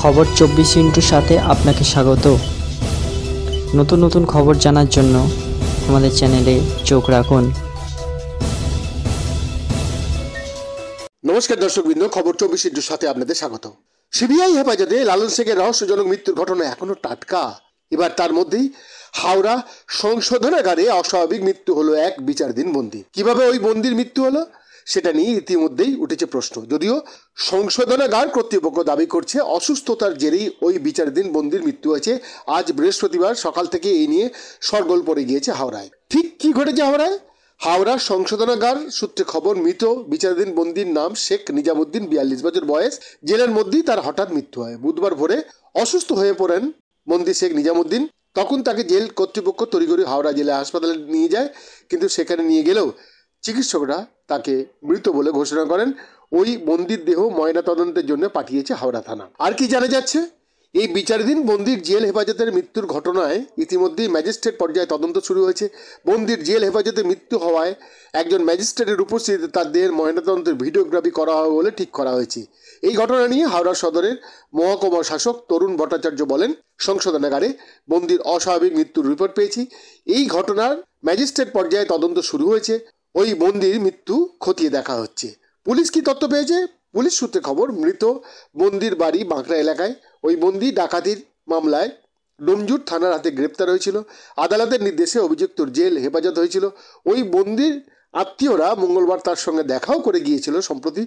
খবর চব্বিশ ইন্টুর সাথে আপনাকে স্বাগত নতুন নতুন খবর জানার জন্য আমাদের চ্যানেলে চোখ রাখুন নমস্কার বৃন্দ খবর চব্বিশ ইন্টুর সাথে আপনাদের স্বাগত সিবিআই হেফাজতে লালন এর রহস্যজনক মৃত্যুর ঘটনা এখনো টাটকা এবার তার মধ্যেই হাওড়া সংশোধনাগারে অস্বাভাবিক মৃত্যু হলো এক বিচারধীন বন্দী কিভাবে ওই বন্দির মৃত্যু হলো সেটা নিয়ে ইতিমধ্যেই উঠেছে প্রশ্ন যদিও সংশোধনাগার কর্তৃপক্ষ দাবি করছে অসুস্থতার জেরেই ওই বিচারাধীন বন্দির মৃত্যু হয়েছে আজ বৃহস্পতিবার সকাল থেকে এই নিয়ে সরগোল পড়ে গিয়েছে হাওড়ায় ঠিক কি ঘটেছে হাওড়ায় হাওড়া সংশোধনাগার সূত্রে খবর মৃত বিচারাধীন বন্দির নাম শেখ নিজামুদ্দিন বিয়াল্লিশ বছর বয়স জেলের মধ্যেই তার হঠাৎ মৃত্যু হয় বুধবার ভোরে অসুস্থ হয়ে পড়েন বন্দি শেখ নিজামুদ্দিন তখন তাকে জেল কর্তৃপক্ষ তড়িঘড়ি হাওড়া জেলা হাসপাতালে নিয়ে যায় কিন্তু সেখানে নিয়ে গেলেও চিকিৎসকরা তাকে মৃত বলে ঘোষণা করেন ওই বন্দির দেহ ময়নাতদন্তের জন্য পাঠিয়েছে হাওড়া থানা আর কি জানা যাচ্ছে এই বিচারাধীন বন্দির জেল হেফাজতের মৃত্যুর ঘটনায় ইতিমধ্যেই ম্যাজিস্ট্রেট পর্যায়ে তদন্ত শুরু হয়েছে বন্দির জেল হেফাজতে মৃত্যু হওয়ায় একজন ম্যাজিস্ট্রেটের উপস্থিতিতে তার দেহের ময়নাতদন্তের ভিডিওগ্রাফি করা হবে বলে ঠিক করা হয়েছে এই ঘটনা নিয়ে হাওড়া সদরের মহকুমা শাসক তরুণ ভট্টাচার্য বলেন সংশোধনাগারে বন্দির অস্বাভাবিক মৃত্যুর রিপোর্ট পেয়েছি এই ঘটনার ম্যাজিস্ট্রেট পর্যায়ে তদন্ত শুরু হয়েছে ওই বন্দির মৃত্যু খতিয়ে দেখা হচ্ছে পুলিশ কি তথ্য পেয়েছে পুলিশ সূত্রে খবর মৃত বন্দির বাড়ি বাঁকড়া এলাকায় ওই বন্দি ডাকাতির মামলায় ডুমজুট থানার হাতে গ্রেপ্তার হয়েছিল আদালতের নির্দেশে অভিযুক্তর জেল হেফাজত হয়েছিল ওই বন্দির আত্মীয়রা মঙ্গলবার তার সঙ্গে দেখাও করে গিয়েছিল সম্প্রতি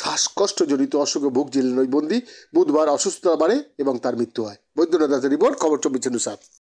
শ্বাসকষ্টজনিত অসুখে ভুগছিলেন ওই বন্দি বুধবার অসুস্থতা বাড়ে এবং তার মৃত্যু হয় বৈদ্যনাথ রিপোর্ট খবর চব্বিশ সাত